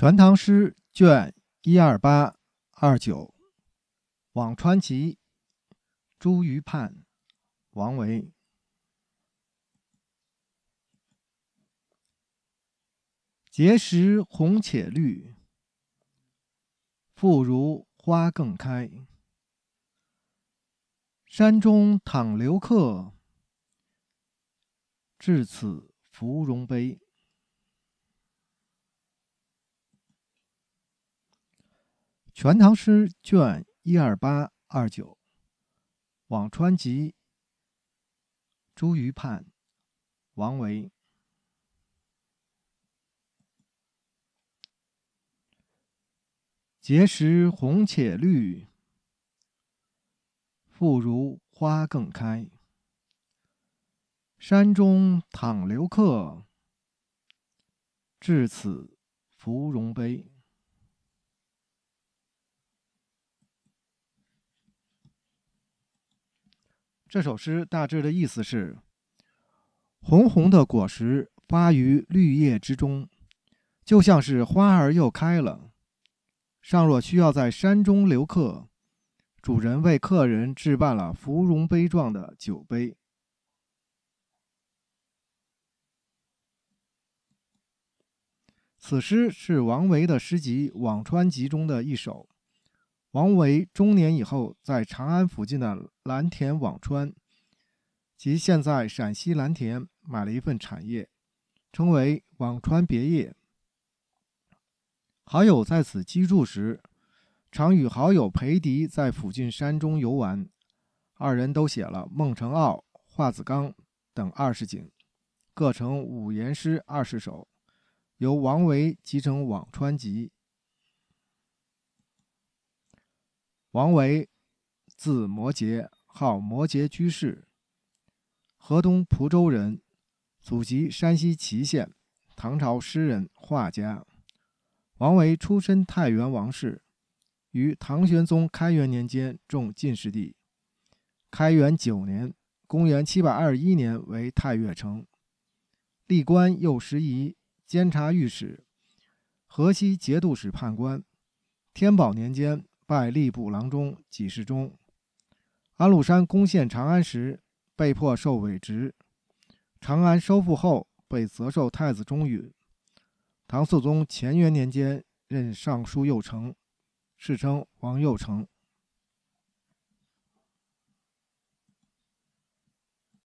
《全唐诗》卷一二八二九，《辋川集》《茱萸畔，王维。节实红且绿，复如花更开。山中倘留客，至此芙蓉悲。《全唐诗》卷一二八二九，《辋川集·茱萸畔，王维。节时红且绿，复如花更开。山中躺留客，至此芙蓉杯。这首诗大致的意思是：红红的果实发于绿叶之中，就像是花儿又开了。尚若需要在山中留客，主人为客人置办了芙蓉杯状的酒杯。此诗是王维的诗集《辋川集》中的一首。王维中年以后，在长安附近的蓝田辋川，即现在陕西蓝田，买了一份产业，称为辋川别业。好友在此居住时，常与好友裴迪在附近山中游玩，二人都写了孟城坳、化子冈等二十景，各成五言诗二十首，由王维集成《辋川集》。王维，字摩诘，号摩诘居士，河东蒲州人，祖籍山西祁县。唐朝诗人、画家王维出身太原王氏，于唐玄宗开元年间中进士第。开元九年（公元721年），为太岳城，历官右拾遗、监察御史、河西节度使判官。天宝年间。拜吏部郎中，给事中。安禄山攻陷长安时，被迫受委职。长安收复后，被责授太子中允。唐肃宗乾元年间，任尚书右丞，世称王右丞。